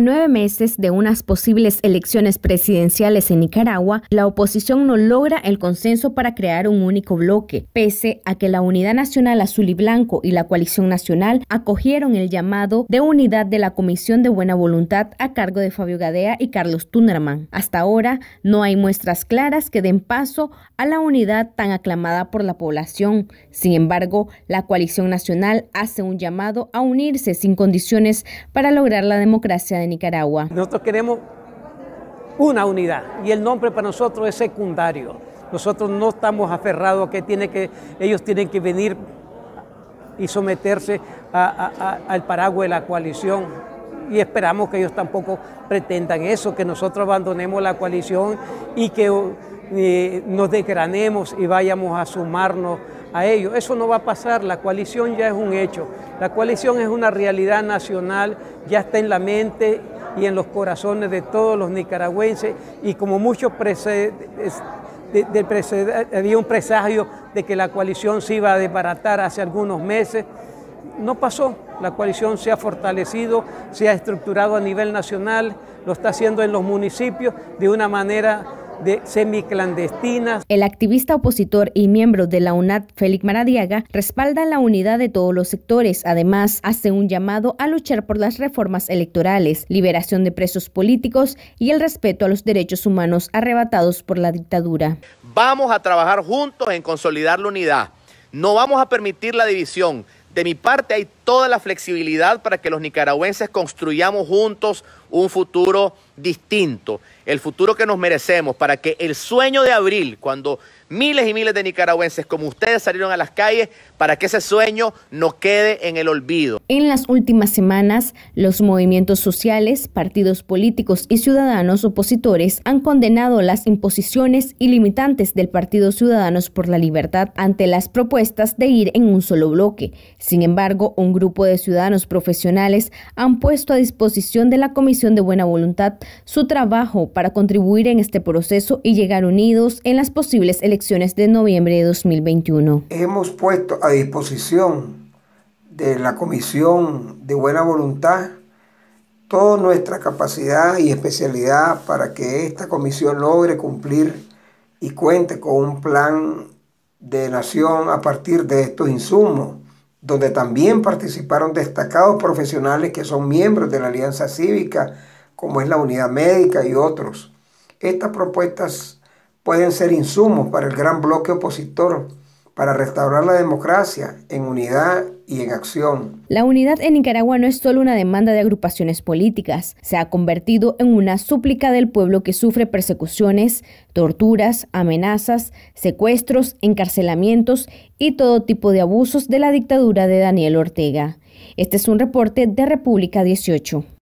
nueve meses de unas posibles elecciones presidenciales en Nicaragua, la oposición no logra el consenso para crear un único bloque, pese a que la Unidad Nacional Azul y Blanco y la Coalición Nacional acogieron el llamado de unidad de la Comisión de Buena Voluntad a cargo de Fabio Gadea y Carlos Tunerman. Hasta ahora no hay muestras claras que den paso a la unidad tan aclamada por la población. Sin embargo, la coalición nacional hace un llamado a unirse sin condiciones para lograr la democracia Nicaragua. Nosotros queremos una unidad y el nombre para nosotros es secundario. Nosotros no estamos aferrados a que, tiene que ellos tienen que venir y someterse al paraguas de la coalición. Y esperamos que ellos tampoco pretendan eso, que nosotros abandonemos la coalición y que eh, nos desgranemos y vayamos a sumarnos a ellos, Eso no va a pasar, la coalición ya es un hecho, la coalición es una realidad nacional, ya está en la mente y en los corazones de todos los nicaragüenses y como muchos precedentes había un presagio de que la coalición se iba a desbaratar hace algunos meses. No pasó, la coalición se ha fortalecido, se ha estructurado a nivel nacional, lo está haciendo en los municipios de una manera de semiclandestinas. El activista opositor y miembro de la UNAD, Félix Maradiaga, respalda la unidad de todos los sectores. Además, hace un llamado a luchar por las reformas electorales, liberación de presos políticos y el respeto a los derechos humanos arrebatados por la dictadura. Vamos a trabajar juntos en consolidar la unidad. No vamos a permitir la división. De mi parte hay toda la flexibilidad para que los nicaragüenses construyamos juntos un futuro distinto, el futuro que nos merecemos, para que el sueño de abril, cuando miles y miles de nicaragüenses como ustedes salieron a las calles, para que ese sueño no quede en el olvido. En las últimas semanas, los movimientos sociales, partidos políticos y ciudadanos opositores han condenado las imposiciones y limitantes del Partido Ciudadanos por la Libertad ante las propuestas de ir en un solo bloque. Sin embargo, un grupo de ciudadanos profesionales han puesto a disposición de la Comisión de buena voluntad su trabajo para contribuir en este proceso y llegar unidos en las posibles elecciones de noviembre de 2021. Hemos puesto a disposición de la Comisión de Buena Voluntad toda nuestra capacidad y especialidad para que esta comisión logre cumplir y cuente con un plan de nación a partir de estos insumos donde también participaron destacados profesionales que son miembros de la Alianza Cívica, como es la Unidad Médica y otros. Estas propuestas pueden ser insumos para el gran bloque opositor para restaurar la democracia en unidad y en acción. La unidad en Nicaragua no es solo una demanda de agrupaciones políticas, se ha convertido en una súplica del pueblo que sufre persecuciones, torturas, amenazas, secuestros, encarcelamientos y todo tipo de abusos de la dictadura de Daniel Ortega. Este es un reporte de República 18.